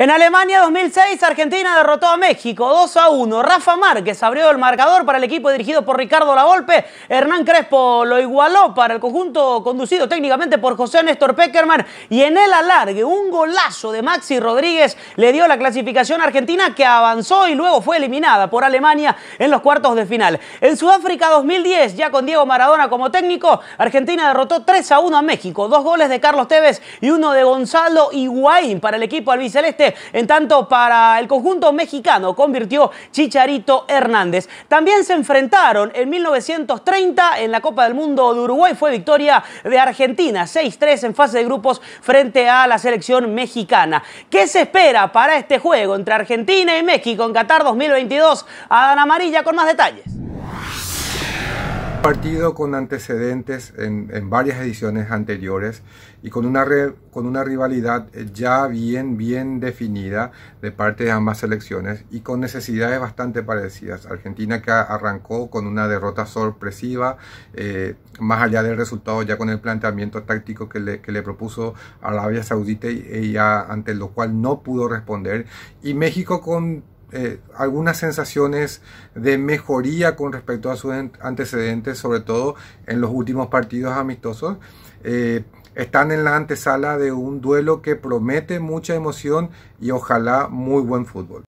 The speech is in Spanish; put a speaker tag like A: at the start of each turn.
A: En Alemania 2006, Argentina derrotó a México 2 a 1. Rafa Márquez abrió el marcador para el equipo dirigido por Ricardo Lavolpe. Hernán Crespo lo igualó para el conjunto conducido técnicamente por José Néstor Peckerman. Y en el alargue, un golazo de Maxi Rodríguez le dio la clasificación a Argentina que avanzó y luego fue eliminada por Alemania en los cuartos de final. En Sudáfrica 2010, ya con Diego Maradona como técnico, Argentina derrotó 3 a 1 a México. Dos goles de Carlos Tevez y uno de Gonzalo Higuaín para el equipo albiceleste en tanto, para el conjunto mexicano convirtió Chicharito Hernández. También se enfrentaron en 1930 en la Copa del Mundo de Uruguay. Fue victoria de Argentina 6-3 en fase de grupos frente a la selección mexicana. ¿Qué se espera para este juego entre Argentina y México en Qatar 2022? Adán Amarilla con más detalles.
B: Partido con antecedentes en, varias ediciones anteriores y con una, con una rivalidad eh, ya bien, bien definida de parte de ambas selecciones y con necesidades bastante parecidas. Argentina que arrancó con una derrota sorpresiva, eh, más allá del resultado ya con el planteamiento táctico que le, que le propuso Arabia Saudita y ella, ante lo cual no pudo responder. Y México con eh, algunas sensaciones de mejoría con respecto a sus antecedentes, sobre todo en los últimos partidos amistosos. Eh, están en la antesala de un duelo que promete mucha emoción y ojalá muy buen fútbol.